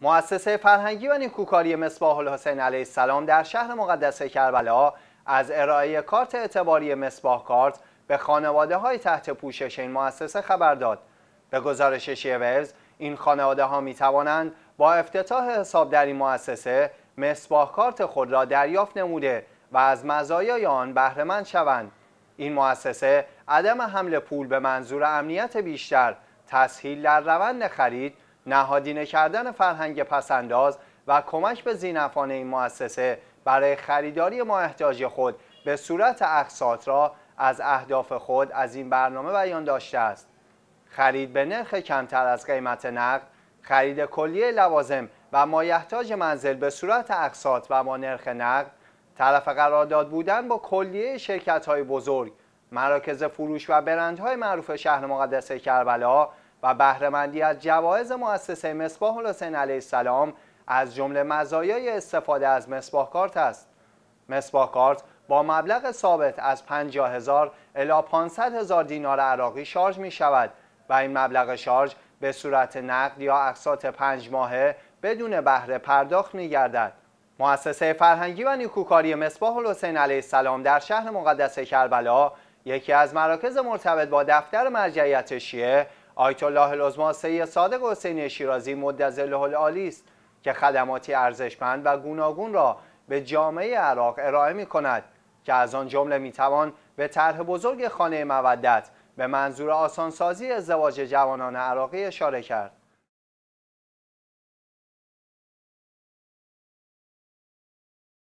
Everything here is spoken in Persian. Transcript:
مؤسسه فرهنگی و نیکوکاری مصباح الحسین علیه السلام در شهر مقدسه کربلا از ارائه کارت اعتباری مصباح کارت به خانواده های تحت پوشش این مؤسسه خبر داد. به گزارش شیوز این خانواده ها می توانند با افتتاح حساب در این مؤسسه مصباح کارت خود را دریافت نموده و از مزایای آن بهرهمند شوند. این مؤسسه عدم حمل پول به منظور امنیت بیشتر تسهیل در روند خرید نهادینه کردن فرهنگ پسنداز و کمک به زینفان این مؤسسه برای خریداری ما خود به صورت اقساط را از اهداف خود از این برنامه بیان داشته است خرید به نرخ کمتر از قیمت نقد خرید کلیه لوازم و مایحتاج منزل به صورت اقساط و با نرخ نقد طرف قرارداد بودن با کلیه شرکت های بزرگ مراکز فروش و برندهای معروف شهر مقدس کربلا و بهرهمندی از جوایز مؤسسه مصباح الحسین علیه السلام از جمله مزایای استفاده از مصباح کارت است مصباح کارت با مبلغ ثابت از 50000 الی 500000 دینار عراقی شارژ می شود و این مبلغ شارژ به صورت نقد یا اقساط پنج ماهه بدون بهره پرداخت می گردد. مؤسسه فرهنگی و نیکوکاری مصباح الحسین علیه السلام در شهر مقدس کربلا یکی از مراکز مرتبط با دفتر مرجعیت شیعه آیت الله العظما سید صادق حسینی شیرازی مدظله العالی است که خدماتی ارزشمند و گوناگون را به جامعه عراق ارائه می کند که از آن جمله می توان به طرح بزرگ خانه مودت به منظور آسانسازی ازدواج جوانان عراقی اشاره کرد